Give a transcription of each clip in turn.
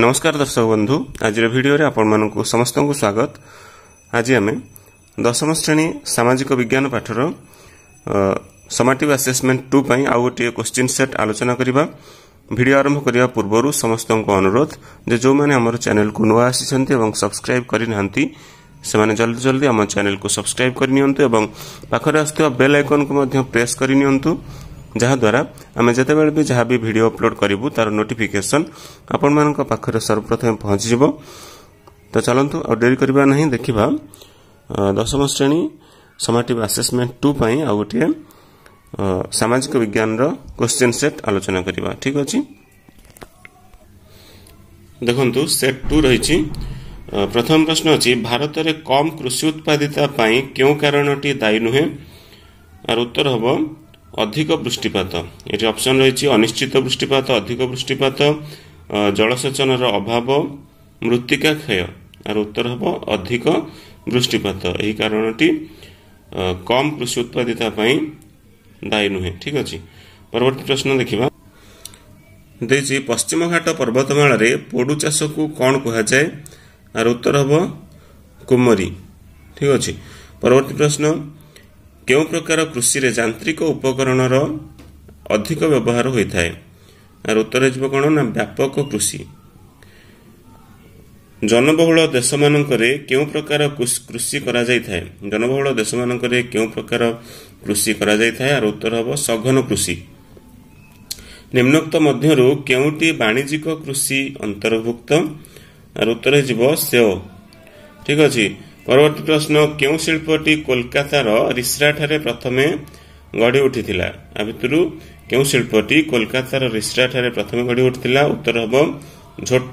ନମସ୍କାର ଦର୍ଶକ ବନ୍ଧୁ ଆଜିର ଭିଡ଼ିଓରେ ଆପଣମାନଙ୍କୁ ସମସ୍ତଙ୍କୁ ସ୍ୱାଗତ ଆଜି ଆମେ ଦଶମ ଶ୍ରେଣୀ ସାମାଜିକ ବିଜ୍ଞାନ ପାଠର ସମାଟିଭ୍ ଆସେସମେଣ୍ଟ ଟୁ ପାଇଁ ଆଉ ଗୋଟିଏ କ୍ୱେଶ୍ଚିନ୍ ସେଟ୍ ଆଲୋଚନା କରିବା ଭିଡ଼ିଓ ଆରମ୍ଭ କରିବା ପୂର୍ବରୁ ସମସ୍ତଙ୍କୁ ଅନୁରୋଧ ଯେ ଯେଉଁମାନେ ଆମର ଚ୍ୟାନେଲକୁ ନୂଆ ଆସିଛନ୍ତି ଏବଂ ସବସ୍କ୍ରାଇବ୍ କରିନାହାନ୍ତି ସେମାନେ ଜଲ୍ଦି ଜଲ୍ଦି ଆମ ଚ୍ୟାନେଲକୁ ସବସ୍କ୍ରାଇବ୍ କରିନିଅନ୍ତୁ ଏବଂ ପାଖରେ ଆସୁଥିବା ବେଲ୍ ଆଇକନ୍କୁ ମଧ୍ୟ ପ୍ରେସ୍ କରିନିଅନ୍ତୁ ଯାହାଦ୍ୱାରା ଆମେ ଯେତେବେଳେ ବି ଯାହା ବି ଭିଡ଼ିଓ ଅପଲୋଡ଼ କରିବୁ ତାର ନୋଟିଫିକେସନ୍ ଆପଣମାନଙ୍କ ପାଖରେ ସର୍ବପ୍ରଥମେ ପହଞ୍ଚିଯିବ ତ ଚାଲନ୍ତୁ ଆଉ ଡେରି କରିବା ନାହିଁ ଦେଖିବା ଦଶମ ଶ୍ରେଣୀ ସମାଟିଭ୍ ଆସେସମେଣ୍ଟ ଟୁ ପାଇଁ ଆଉ ଗୋଟିଏ ସାମାଜିକ ବିଜ୍ଞାନର କ୍ୱେଶ୍ଚିନ୍ ସେଟ୍ ଆଲୋଚନା କରିବା ଠିକ୍ ଅଛି ଦେଖନ୍ତୁ ସେଟ୍ ଟୁ ରହିଛି ପ୍ରଥମ ପ୍ରଶ୍ନ ଅଛି ଭାରତରେ କମ୍ କୃଷି ଉତ୍ପାଦିତା ପାଇଁ କେଉଁ କାରଣଟି ଦାୟୀ ନୁହେଁ ଆର୍ ଉତ୍ତର ହେବ ଅଧିକ ବୃଷ୍ଟିପାତ ଏଠି ଅପସନ୍ ରହିଛି ଅନିଶ୍ଚିତ ବୃଷ୍ଟିପାତ ଅଧିକ ବୃଷ୍ଟିପାତ ଜଳସେଚନର ଅଭାବ ମୃତ୍ତିକା କ୍ଷୟ ଆର ଉତ୍ତର ହେବ ଅଧିକ ବୃଷ୍ଟିପାତ ଏହି କାରଣଟି କମ୍ କୃଷି ଉତ୍ପାଦିତା ପାଇଁ ଦାୟୀ ନୁହେଁ ଠିକ୍ ଅଛି ପରବର୍ତ୍ତୀ ପ୍ରଶ୍ନ ଦେଖିବା ଦେଇଛି ପଶ୍ଚିମଘାଟ ପର୍ବତମାଳାରେ ପୋଡ଼ୁ ଚାଷକୁ କ'ଣ କୁହାଯାଏ ଆର ଉତ୍ତର ହେବ କୁମରୀ ଠିକ୍ ଅଛି ପରବର୍ତ୍ତୀ ପ୍ରଶ୍ନ କେଉଁ ପ୍ରକାର କୃଷିରେ ଯାନ୍ତ୍ରିକ ଉପକରଣର ଅଧିକ ବ୍ୟବହାର ହୋଇଥାଏ ଆର ଉତ୍ତର ହେଇଯିବ କ'ଣ ନା ବ୍ୟାପକ କୃଷି ଜନବହୁଳ ଦେଶମାନଙ୍କରେ କେଉଁ ପ୍ରକାର କୃଷି କରାଯାଇଥାଏ ଜନବହୁଳ ଦେଶମାନଙ୍କରେ କେଉଁ ପ୍ରକାର କୃଷି କରାଯାଇଥାଏ ଆର ଉତ୍ତର ହେବ ସଘନ କୃଷି ନିମ୍ନୋକ୍ତ ମଧ୍ୟରୁ କେଉଁଟି ବାଣିଜ୍ୟିକ କୃଷି ଅନ୍ତର୍ଭୁକ୍ତ ଆର ଉତ୍ତର ହେଇଯିବ ସେଓ ଠିକ ଅଛି ପରବର୍ତ୍ତୀ ପ୍ରଶ୍ନ କେଉଁ ଶିଳ୍ପଟି କୋଲକାତାର ରିସ୍ରାଠାରେ ପ୍ରଥମେ ଗଢ଼ି ଉଠିଥିଲା ଆ ଭିତରୁ କେଉଁ ଶିଳ୍ପଟି କୋଲକାତାର ରିସ୍ରାଠାରେ ପ୍ରଥମେ ଗଢ଼ି ଉଠିଥିଲା ଉତ୍ତର ହେବ ଝୋଟ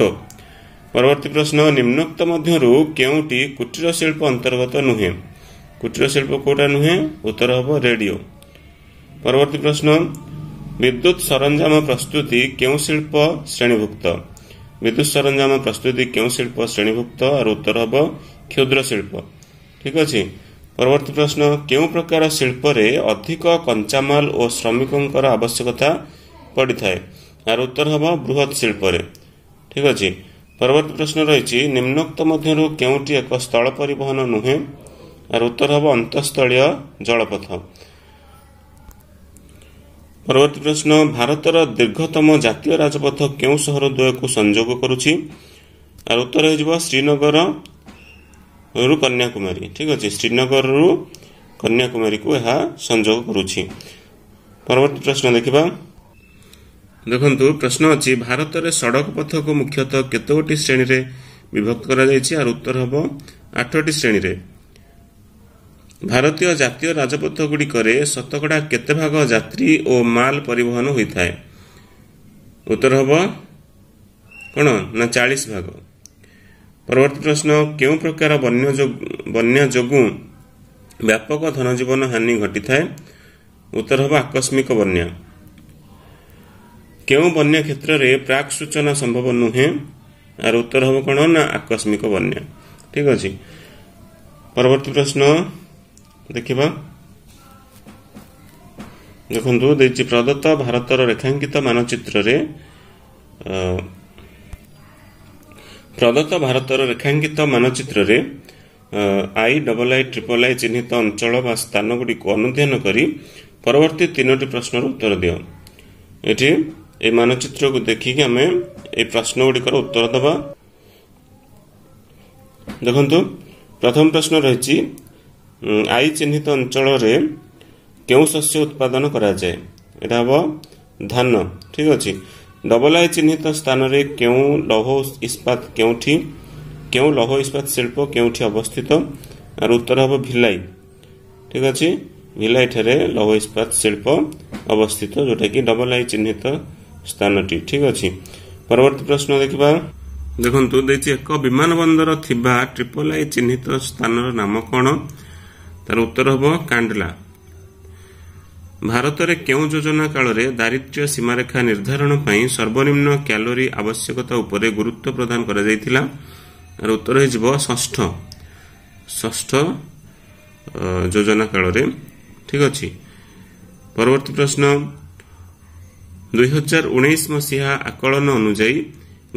ପରବର୍ତ୍ତୀ ପ୍ରଶ୍ନ ନିମ୍ନୋକ୍ତ ମଧ୍ୟରୁ କେଉଁଟି କୁଟୀର ଶିଳ୍ପ ଅନ୍ତର୍ଗତ ନୁହେଁ କୁଟୀର ଶିଳ୍ପ କେଉଁଟା ନୁହେଁ ଉତ୍ତର ହେବ ରେଡିଓ ପରବର୍ତ୍ତୀ ପ୍ରଶ୍ନ ବିଦ୍ୟୁତ ସରଞ୍ଜାମ ପ୍ରସ୍ତୁତି କେଉଁ ଶିଳ୍ପ ଶ୍ରେଣୀଭୁକ୍ତ ବିଦ୍ୟୁତ୍ ସରଞ୍ଜାମ ପ୍ରସ୍ତୁତି କେଉଁ ଶିଳ୍ପ ଶ୍ରେଣୀଭୁକ୍ତ ଆର ଉତ୍ତର ହେବ କ୍ଷୁଦ୍ର ଶିଳ୍ପ ଠିକ୍ ଅଛି ପରବର୍ତ୍ତୀ ପ୍ରଶ୍ନ କେଉଁ ପ୍ରକାର ଶିଳ୍ପରେ ଅଧିକ କଞ୍ଚାମାଲ ଓ ଶ୍ରମିକଙ୍କର ଆବଶ୍ୟକତା ପଡ଼ିଥାଏ ଏହାର ଉତ୍ତର ହେବ ବୃହତ ଶିଳ୍ପରେ ଠିକ ଅଛି ପରବର୍ତ୍ତୀ ପ୍ରଶ୍ନ ରହିଛି ନିମ୍ନୋକ୍ତ ମଧ୍ୟରୁ କେଉଁଟି ଏକ ସ୍ଥଳ ପରିବହନ ନୁହେଁ ଏହାର ଉତ୍ତର ହେବ ଅନ୍ତଃସ୍ଥଳୀୟ ଜଳପଥ ପରବର୍ତ୍ତୀ ପ୍ରଶ୍ନ ଭାରତର ଦୀର୍ଘତମ ଜାତୀୟ ରାଜପଥ କେଉଁ ସହର ଦ୍ୱୟକୁ ସଂଯୋଗ କରୁଛି ଏହାର ଉତ୍ତର ହେଇଯିବ ଶ୍ରୀନଗର ରୁ କନ୍ୟାକୁମାରୀ ଠିକ ଅଛି ଶ୍ରୀନଗରରୁ କନ୍ୟାକୁମାରୀକୁ ଏହା ସଂଯୋଗ କରୁଛି ପରବର୍ତ୍ତୀ ପ୍ରଶ୍ନ ଦେଖିବା ଦେଖନ୍ତୁ ପ୍ରଶ୍ନ ଅଛି ଭାରତରେ ସଡ଼କ ପଥକୁ ମୁଖ୍ୟତଃ କେତେ କେତୋଟି ଶ୍ରେଣୀରେ ବିଭକ୍ତ କରାଯାଇଛି ଆର ଉତ୍ତର ହେବ ଆଠଟି ଶ୍ରେଣୀରେ ଭାରତୀୟ ଜାତୀୟ ରାଜପଥଗୁଡ଼ିକରେ ଶତକଡ଼ା କେତେ ଭାଗ ଯାତ୍ରୀ ଓ ମାଲ ପରିବହନ ହୋଇଥାଏ ଉତ୍ତର ହେବ କ'ଣ ନା ଚାଳିଶ ଭାଗ ପରବର୍ତ୍ତୀ ପ୍ରଶ୍ନ କେଉଁ ପ୍ରକାର ବନ୍ୟା ଯୋଗୁଁ ବ୍ୟାପକ ଧନଜୀବନ ହାନି ଘଟିଥାଏ ଉତ୍ତର ହେବ ଆକସ୍ମିକ ବନ୍ୟା କେଉଁ ବନ୍ୟା କ୍ଷେତ୍ରରେ ପ୍ରାକ୍ ସୂଚନା ସମ୍ଭବ ନୁହେଁ ଆର ଉତ୍ତର ହେବ କ'ଣ ନା ଆକସ୍ମିକ ବନ୍ୟା ଠିକ ଅଛି ପରବର୍ତ୍ତୀ ପ୍ରଶ୍ନ ଦେଖିବା ଦେଖନ୍ତୁ ଦେଇଛି ପ୍ରଦତ୍ତ ଭାରତର ରେଖାଙ୍କିତ ମାନଚିତ୍ରରେ ପ୍ରଦତ୍ତ ଭାରତର ରେଖାଙ୍କିତ ମାନଚିତ୍ରରେ I double I triple I ଚିହ୍ନିତ ଅଞ୍ଚଳ ବା ସ୍ଥାନଗୁଡ଼ିକୁ ଅନୁଧ୍ୟାନ କରି ପରବର୍ତ୍ତୀ ତିନୋଟି ପ୍ରଶ୍ନର ଉତ୍ତର ଦିଅ ଏଠି ଏହି ମାନଚିତ୍ରକୁ ଦେଖିକି ଆମେ ଏହି ପ୍ରଶ୍ନଗୁଡ଼ିକର ଉତ୍ତର ଦେବା ଦେଖନ୍ତୁ ପ୍ରଥମ ପ୍ରଶ୍ନ ରହିଛି ଆଇ ଚିହ୍ନିତ ଅଞ୍ଚଳରେ କେଉଁ ଶସ୍ୟ ଉତ୍ପାଦନ କରାଯାଏ ଏଇଟା ହେବ ଧାନ ଠିକ୍ ଅଛି ଡବଲ ଆଇ ଚିହ୍ନିତ ସ୍ଥାନରେ କେଉଁ ଲୌହ ଇସ୍ପାତ କେଉଁଠି କେଉଁ ଲୌହ ଇସ୍ପାତ ଶିଳ୍ପ କେଉଁଠି ଅବସ୍ଥିତ ଆର ଉତ୍ତର ହେବ ଭିଲାଇ ଠିକ ଅଛି ଭିଲାଇ ଠାରେ ଲୌହ ଇସ୍ପାତ ଶିଳ୍ପ ଅବସ୍ଥିତ ଯେଉଁଟାକି ଡବଲ ଆଇ ଚିହ୍ନିତ ସ୍ଥାନଟି ଠିକ ଅଛି ପରବର୍ତ୍ତୀ ପ୍ରଶ୍ନ ଦେଖିବା ଦେଖନ୍ତୁ ଦେଇଛି ଏକ ବିମାନ ବନ୍ଦର ଥିବା ଟ୍ରିପଲ ଆଇ ଚିହ୍ନିତ ସ୍ଥାନର ନାମ କ'ଣ ତାର ଉତ୍ତର ହେବ କାଣ୍ଡଲା ଭାରତରେ କେଉଁ ଯୋଜନା କାଳରେ ଦାରିଦ୍ର୍ୟ ସୀମାରେଖା ନିର୍ଦ୍ଧାରଣ ପାଇଁ ସର୍ବନିମ୍ନ କ୍ୟାଲୋରି ଆବଶ୍ୟକତା ଉପରେ ଗୁରୁତ୍ୱ ପ୍ରଦାନ କରାଯାଇଥିଲା ଉତ୍ତର ହୋଇଯିବ ଷଷ୍ଠ ଷଷ୍ଠ ଯୋଜନା କାଳରେ ଠିକ ଅଛି ପରବର୍ତ୍ତୀ ପ୍ରଶ୍ନ ଦୁଇହଜାର ଉଣେଇଶ ମସିହା ଆକଳନ ଅନୁଯାୟୀ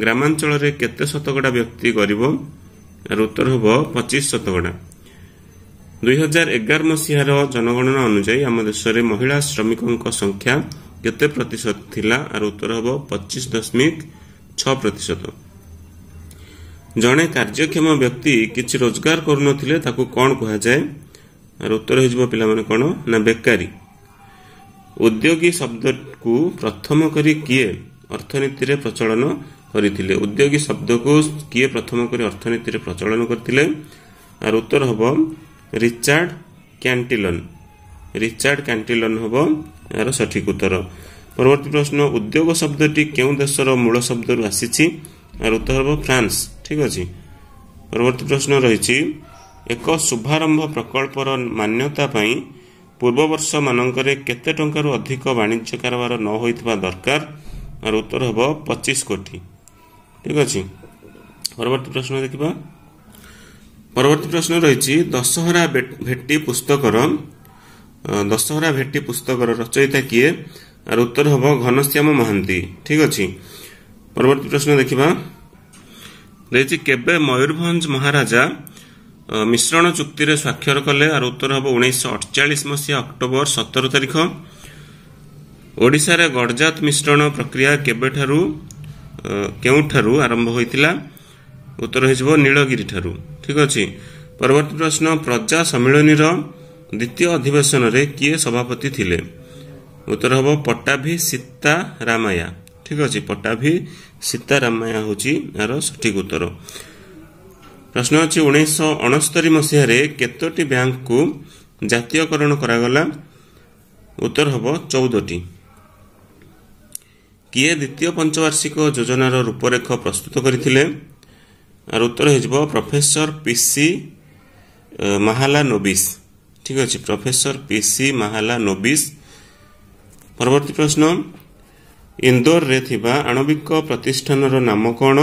ଗ୍ରାମାଞ୍ଚଳରେ କେତେ ଶତକଡ଼ା ବ୍ୟକ୍ତି ଗରିବ ଉତ୍ତର ହେବ ପଚିଶ ଶତକଡ଼ା ଦୁଇହଜାର ଏଗାର ମସିହାର ଜନଗଣନା ଅନୁଯାୟୀ ଆମ ଦେଶରେ ମହିଳା ଶ୍ରମିକଙ୍କ ସଂଖ୍ୟା କେତେ ପ୍ରତିଶତ ଥିଲା ଆର ଉତ୍ତର ହେବ ପଚିଶ ଦଶମିକ ଛଅ ପ୍ରତିଶତ ଜଣେ କାର୍ଯ୍ୟକ୍ଷମ ବ୍ୟକ୍ତି କିଛି ରୋଜଗାର କରୁନଥିଲେ ତାକୁ କ'ଣ କୁହାଯାଏ ଆର ଉତ୍ତର ହୋଇଯିବ ପିଲାମାନେ କ'ଣ ନା ବେକାରୀ ଉଦ୍ୟୋଗୀ ଶବ୍ଦକୁ ପ୍ରଥମ କରି କିଏ ଅର୍ଥନୀତିରେ ପ୍ରଚଳନ କରିଥିଲେ ଉଦ୍ୟୋଗୀ ଶବ୍ଦକୁ କିଏ ପ୍ରଥମ କରି ଅର୍ଥନୀତିରେ ପ୍ରଚଳନ କରିଥିଲେ ଆର ଉତ୍ତର ହେବ ରିଚାର୍ଡ କ୍ୟାଣ୍ଟିଲନ୍ ରିଚାର୍ଡ କ୍ୟାଣ୍ଟିଲନ୍ ହେବ ଏହାର ସଠିକ ଉତ୍ତର ପରବର୍ତ୍ତୀ ପ୍ରଶ୍ନ ଉଦ୍ୟୋଗ ଶବ୍ଦଟି କେଉଁ ଦେଶର ମୂଳ ଶବ୍ଦରୁ ଆସିଛି ଏହାର ଉତ୍ତର ହେବ ଫ୍ରାନ୍ସ ଠିକ୍ ଅଛି ପରବର୍ତ୍ତୀ ପ୍ରଶ୍ନ ରହିଛି ଏକ ଶୁଭାରମ୍ଭ ପ୍ରକଳ୍ପର ମାନ୍ୟତା ପାଇଁ ପୂର୍ବ ବର୍ଷମାନଙ୍କରେ କେତେ ଟଙ୍କାରୁ ଅଧିକ ବାଣିଜ୍ୟ କାରବାର ନ ହୋଇଥିବା ଦରକାର ଏହାର ଉତ୍ତର ହେବ ପଚିଶ କୋଟି ଠିକ୍ ଅଛି ପରବର୍ତ୍ତୀ ପ୍ରଶ୍ନ ଦେଖିବା ପରବର୍ତ୍ତୀ ପ୍ରଶ୍ନ ରହିଛି ଦଶହରା ଭେଟି ପୁସ୍ତକର ଦଶହରା ଭେଟି ପୁସ୍ତକର ରଚୟିତା କିଏ ଆର ଉତ୍ତର ହେବ ଘନଶ୍ୟାମ ମହାନ୍ତି ଠିକ ଅଛି ପରବର୍ତ୍ତୀ ପ୍ରଶ୍ନ ଦେଖିବା ରହିଛି କେବେ ମୟୂରଭଞ୍ଜ ମହାରାଜା ମିଶ୍ରଣ ଚୁକ୍ତିରେ ସ୍ୱାକ୍ଷର କଲେ ଆର ଉତ୍ତର ହେବ ଉଣେଇଶହ ଅଠଚାଳିଶ ମସିହା ଅକ୍ଟୋବର ସତର ତାରିଖ ଓଡ଼ିଶାରେ ଗଡ଼ଜାତ ମିଶ୍ରଣ ପ୍ରକ୍ରିୟା କେବେଠାରୁ କେଉଁଠାରୁ ଆରମ୍ଭ ହୋଇଥିଲା ଉତ୍ତର ହୋଇଯିବ ନୀଳଗିରିଠାରୁ ଠିକ୍ ଅଛି ପରବର୍ତ୍ତୀ ପ୍ରଶ୍ନ ପ୍ରଜା ସମ୍ମିଳନୀର ଦ୍ୱିତୀୟ ଅଧିବେଶନରେ କିଏ ସଭାପତି ଥିଲେ ଉତ୍ତର ହେବ ପଟ୍ଟାଭି ସୀତା ରାମାୟା ଠିକ୍ ଅଛି ପଟ୍ଟାଭି ସୀତା ରାମାୟା ହେଉଛି ଏହାର ସଠିକ ଉତ୍ତର ପ୍ରଶ୍ନ ଅଛି ଉଣେଇଶହ ଅଣସ୍ତରୀ ମସିହାରେ କେତୋଟି ବ୍ୟାଙ୍କକୁ ଜାତୀୟକରଣ କରାଗଲା ଉତ୍ତର ହେବ ଚଉଦଟି କିଏ ଦ୍ୱିତୀୟ ପଞ୍ଚବାର୍ଷିକ ଯୋଜନାର ରୂପରେଖ ପ୍ରସ୍ତୁତ କରିଥିଲେ ଆର୍ ଉତ୍ତର ହେଇଯିବ professor P C Mahalanobis ଠିକ୍ ଅଛି professor P C Mahalanobis ପରବର୍ତ୍ତୀ ପ୍ରଶ୍ନ ଇନ୍ଦୋରରେ ଥିବା ଆଣବିକ ପ୍ରତିଷ୍ଠାନର ନାମ କ'ଣ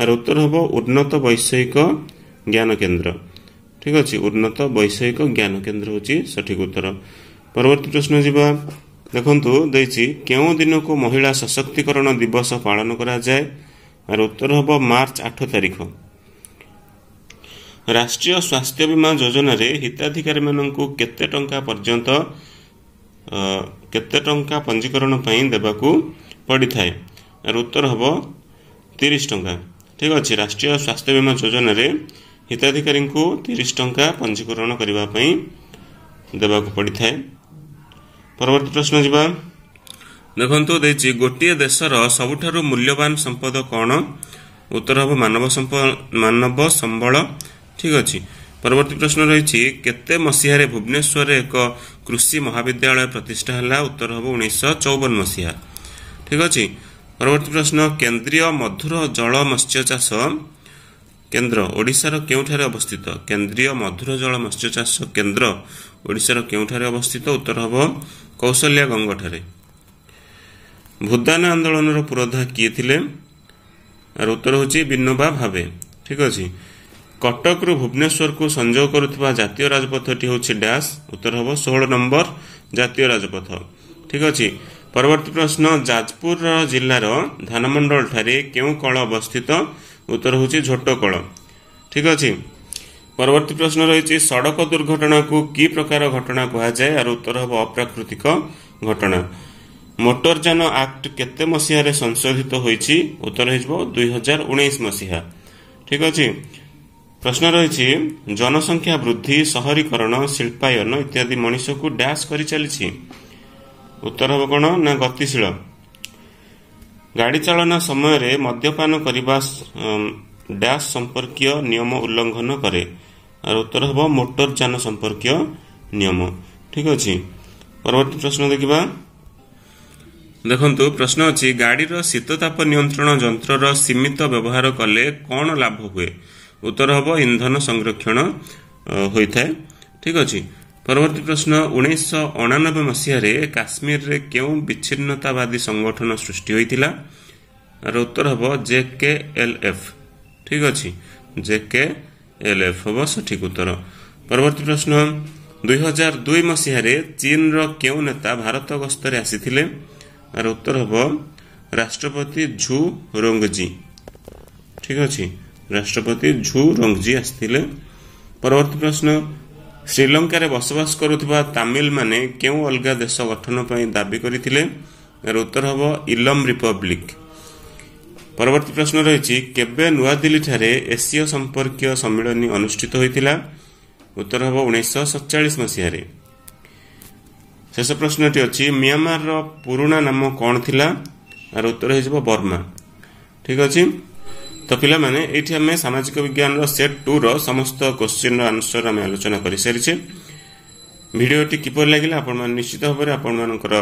ଆର୍ ଉତ୍ତର ହେବ ଉନ୍ନତ ବୈଷୟିକ ଜ୍ଞାନ କେନ୍ଦ୍ର ଠିକ୍ ଅଛି ଉନ୍ନତ ବୈଷୟିକ ଜ୍ଞାନ କେନ୍ଦ୍ର ହେଉଛି ସଠିକ୍ ଉତ୍ତର ପରବର୍ତ୍ତୀ ପ୍ରଶ୍ନ ଯିବା ଦେଖନ୍ତୁ ଦେଇଛି କେଉଁ ଦିନକୁ ମହିଳା ସଶକ୍ତିକରଣ ଦିବସ ପାଳନ କରାଯାଏ ଆର ଉତ୍ତର ହେବ ମାର୍ଚ୍ଚ ଆଠ ତାରିଖ ରାଷ୍ଟ୍ରୀୟ ସ୍ୱାସ୍ଥ୍ୟ ବୀମା ଯୋଜନାରେ ହିତାଧିକାରୀମାନଙ୍କୁ କେତେ ଟଙ୍କା ପର୍ଯ୍ୟନ୍ତ କେତେ ଟଙ୍କା ପଞ୍ଜୀକରଣ ପାଇଁ ଦେବାକୁ ପଡ଼ିଥାଏ ଆର ଉତ୍ତର ହେବ ତିରିଶ ଟଙ୍କା ଠିକ ଅଛି ରାଷ୍ଟ୍ରୀୟ ସ୍ୱାସ୍ଥ୍ୟ ବୀମା ଯୋଜନାରେ ହିତାଧିକାରୀଙ୍କୁ ତିରିଶ ଟଙ୍କା ପଞ୍ଜୀକରଣ କରିବା ପାଇଁ ଦେବାକୁ ପଡ଼ିଥାଏ ପରବର୍ତ୍ତୀ ପ୍ରଶ୍ନ ଯିବା ଦେଖନ୍ତୁ ଦେଇଛି ଗୋଟିଏ ଦେଶର ସବୁଠାରୁ ମୂଲ୍ୟବାନ ସମ୍ପଦ କ'ଣ ଉତ୍ତର ହେବ ମାନବ ମାନବ ସମ୍ବଳ ଠିକ ଅଛି ପରବର୍ତ୍ତୀ ପ୍ରଶ୍ନ ରହିଛି କେତେ ମସିହାରେ ଭୁବନେଶ୍ୱରରେ ଏକ କୃଷି ମହାବିଦ୍ୟାଳୟ ପ୍ରତିଷ୍ଠା ହେଲା ଉତ୍ତର ହେବ ଉଣେଇଶହ ଚଉବନ ମସିହା ଠିକ୍ ଅଛି ପରବର୍ତ୍ତୀ ପ୍ରଶ୍ନ କେନ୍ଦ୍ରୀୟ ମଧୁର ଜଳ ମତ୍ସ୍ୟଚାଷ କେନ୍ଦ୍ର ଓଡ଼ିଶାର କେଉଁଠାରେ ଅବସ୍ଥିତ କେନ୍ଦ୍ରୀୟ ମଧୁର ଜଳ ମତ୍ସ୍ୟଚାଷ କେନ୍ଦ୍ର ଓଡ଼ିଶାର କେଉଁଠାରେ ଅବସ୍ଥିତ ଉତ୍ତର ହେବ କୌଶଲ୍ୟା ଗଙ୍ଗଠାରେ ଭୂଦାନ ଆନ୍ଦୋଳନର ପୁରୋଧା କିଏ ଥିଲେ ଆର ଉତ୍ତର ହେଉଛି ବିନୋବା ଭାବେ ଠିକ ଅଛି କଟକରୁ ଭୁବନେଶ୍ୱରକୁ ସଂଯୋଗ କରୁଥିବା ଜାତୀୟ ରାଜପଥଟି ହେଉଛି ଡ୍ୟାସ୍ ଉତ୍ତର ହେବ ଷୋହଳ ନମ୍ବର ଜାତୀୟ ରାଜପଥ ଠିକ ଅଛି ପରବର୍ତ୍ତୀ ପ୍ରଶ୍ନ ଯାଜପୁର ଜିଲ୍ଲାର ଧାନମଣ୍ଡଳଠାରେ କେଉଁ କଳ ଅବସ୍ଥିତ ଉତ୍ତର ହେଉଛି ଝୋଟ କଳ ଠିକ ଅଛି ପରବର୍ତ୍ତୀ ପ୍ରଶ୍ନ ରହିଛି ସଡ଼କ ଦୁର୍ଘଟଣାକୁ କି ପ୍ରକାର ଘଟଣା କୁହାଯାଏ ଆର ଉତ୍ତର ହେବ ଅପ୍ରାକୃତିକ ଘଟଣା ମୋଟର ଯାନ ଆକ୍ଟ କେତେ ମସିହାରେ ସଂଶୋଧିତ ହୋଇଛି ଉତ୍ତର ହେଇଯିବ ଦୁଇହଜାର ଉଣେଇଶ ମସିହା ଠିକ ଅଛି ପ୍ରଶ୍ନ ରହିଛି ଜନସଂଖ୍ୟା ବୃଦ୍ଧି ସହରୀକରଣ ଶିଳ୍ପାୟନ ଇତ୍ୟାଦି ମଣିଷକୁ ଡ୍ୟାସ୍ କରିଚାଲିଛି ଉତ୍ତର ହେବ କ'ଣ ନା ଗତିଶୀଳ ଗାଡ଼ି ଚାଳନା ସମୟରେ ମଦ୍ୟପାନ କରିବା ଡ୍ୟାସ୍ ସମ୍ପର୍କୀୟ ନିୟମ ଉଲ୍ଲଙ୍ଘନ କରେ ଆର ଉତ୍ତର ହେବ ଯାନ ସମ୍ପର୍କୀୟ ନିୟମ ଠିକ ଅଛି ପରବର୍ତ୍ତୀ ପ୍ରଶ୍ନ ଦେଖିବା ଦେଖନ୍ତୁ ପ୍ରଶ୍ନ ଅଛି ଗାଡ଼ିର ଶୀତତାପ ନିୟନ୍ତ୍ରଣ ଯନ୍ତ୍ରର ସୀମିତ ବ୍ୟବହାର କଲେ କ'ଣ ଲାଭ ହୁଏ ଉତ୍ତର ହେବ ଇନ୍ଧନ ସଂରକ୍ଷଣ ହୋଇଥାଏ ଠିକ୍ ଅଛି ପରବର୍ତ୍ତୀ ପ୍ରଶ୍ନ ଉଣେଇଶହ ଅଣାନବେ ମସିହାରେ କାଶ୍ମୀରରେ କେଉଁ ବିଚ୍ଛିନ୍ନତାବାଦୀ ସଂଗଠନ ସୃଷ୍ଟି ହୋଇଥିଲା ଆର ଉତ୍ତର ହେବ ଜେ କେ ଏଲ୍ ଏଫ୍ ଠିକ୍ ଅଛି ଜେ କେ ଏଲ୍ ଏଫ୍ ହେବ ସଠିକ୍ ଉତ୍ତର ପରବର୍ତ୍ତୀ ପ୍ରଶ୍ନ ଦୁଇହଜାର ଦୁଇ ମସିହାରେ ଚୀନ୍ର କେଉଁ ନେତା ଭାରତ ଗସ୍ତରେ ଆସିଥିଲେ ଆର ଉତ୍ତର ହେବ ରାଷ୍ଟ୍ରପତି ଝୁ ରଙ୍ଗଜୀ ଠିକ ଅଛି ରାଷ୍ଟ୍ରପତି ଝୁ ରଙ୍ଗଜୀ ଆସିଥିଲେ ପରବର୍ତ୍ତୀ ପ୍ରଶ୍ନ ଶ୍ରୀଲଙ୍କାରେ ବସବାସ କରୁଥିବା ତାମିଲମାନେ କେଉଁ ଅଲଗା ଦେଶ ଗଠନ ପାଇଁ ଦାବି କରିଥିଲେ ଏହାର ଉତ୍ତର ହେବ ଇଲମ ରିପବ୍ଲିକ ପରବର୍ତ୍ତୀ ପ୍ରଶ୍ନ ରହିଛି କେବେ ନୂଆଦିଲ୍ଲୀଠାରେ ଏସୀୟ ସମ୍ପର୍କୀୟ ସମ୍ମିଳନୀ ଅନୁଷ୍ଠିତ ହୋଇଥିଲା ଉତ୍ତର ହେବ ଉଣେଇଶହ ସତଚାଳିଶ ମସିହାରେ ଶେଷ ପ୍ରଶ୍ନଟି ଅଛି ମିଆଁମାରର ପୁରୁଣା ନାମ କ'ଣ ଥିଲା ଏହାର ଉତ୍ତର ହେଇଯିବ ବର୍ମା ଠିକ ଅଛି ତ ପିଲାମାନେ ଏଇଠି ଆମେ ସାମାଜିକ ବିଜ୍ଞାନର ସେଟ୍ ଟୁର ସମସ୍ତ କ୍ୱେଶ୍ଚିନ୍ର ଆନ୍ସର ଆମେ ଆଲୋଚନା କରିସାରିଛେ ଭିଡ଼ିଓଟି କିପରି ଲାଗିଲା ଆପଣମାନେ ନିଶ୍ଚିତ ଭାବରେ ଆପଣମାନଙ୍କର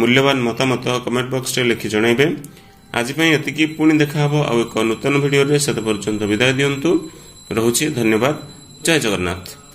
ମୂଲ୍ୟବାନ ମତାମତ କମେଣ୍ଟ ବକ୍ସରେ ଲେଖି ଜଣାଇବେ ଆଜି ପାଇଁ ଏତିକି ପୁଣି ଦେଖାହେବ ଆଉ ଏକ ନୂତନ ଭିଡ଼ିଓରେ ସେତେ ପର୍ଯ୍ୟନ୍ତ ବିଦାୟ ଦିଅନ୍ତୁ ରହୁଛି ଧନ୍ୟବାଦ ଜୟ ଜଗନ୍ନାଥ